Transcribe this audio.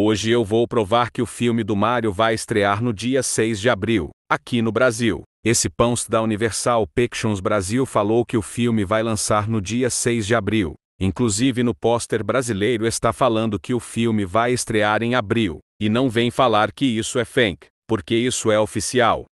Hoje eu vou provar que o filme do Mario vai estrear no dia 6 de abril, aqui no Brasil. Esse post da Universal Pictures Brasil falou que o filme vai lançar no dia 6 de abril. Inclusive no pôster brasileiro está falando que o filme vai estrear em abril, e não vem falar que isso é fake, porque isso é oficial.